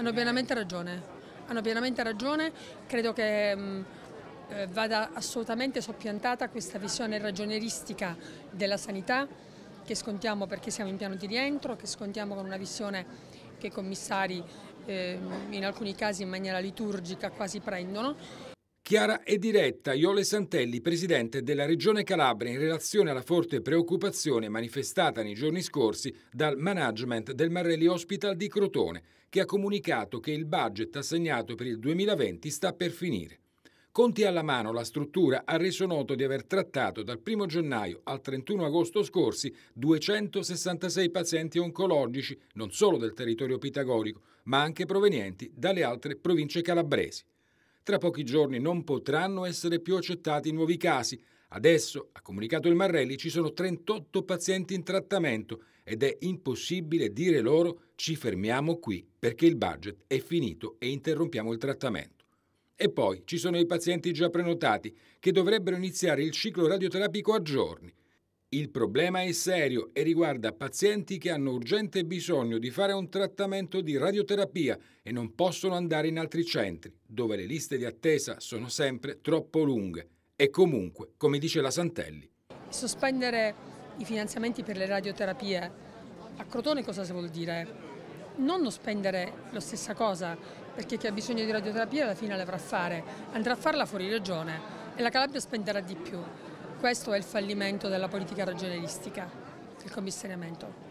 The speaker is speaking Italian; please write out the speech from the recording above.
Hanno pienamente ragione, hanno pienamente ragione, credo che mh, mm, eh, vada assolutamente soppiantata questa visione ragionieristica della sanità che scontiamo perché siamo in piano di rientro, che scontiamo con una visione che i commissari eh, in alcuni casi in maniera liturgica quasi prendono Chiara e diretta, Iole Santelli, presidente della Regione Calabria, in relazione alla forte preoccupazione manifestata nei giorni scorsi dal management del Marrelli Hospital di Crotone, che ha comunicato che il budget assegnato per il 2020 sta per finire. Conti alla mano, la struttura ha reso noto di aver trattato dal 1 gennaio al 31 agosto scorsi 266 pazienti oncologici, non solo del territorio pitagorico, ma anche provenienti dalle altre province calabresi. Tra pochi giorni non potranno essere più accettati nuovi casi. Adesso, ha comunicato il Marrelli, ci sono 38 pazienti in trattamento ed è impossibile dire loro ci fermiamo qui perché il budget è finito e interrompiamo il trattamento. E poi ci sono i pazienti già prenotati che dovrebbero iniziare il ciclo radioterapico a giorni. Il problema è serio e riguarda pazienti che hanno urgente bisogno di fare un trattamento di radioterapia e non possono andare in altri centri, dove le liste di attesa sono sempre troppo lunghe. E comunque, come dice la Santelli. Sospendere i finanziamenti per le radioterapie a Crotone cosa si vuol dire? Non spendere la stessa cosa, perché chi ha bisogno di radioterapia alla fine l'avrà a fare, andrà a farla fuori regione e la Calabria spenderà di più. Questo è il fallimento della politica regionalistica, il commissariamento.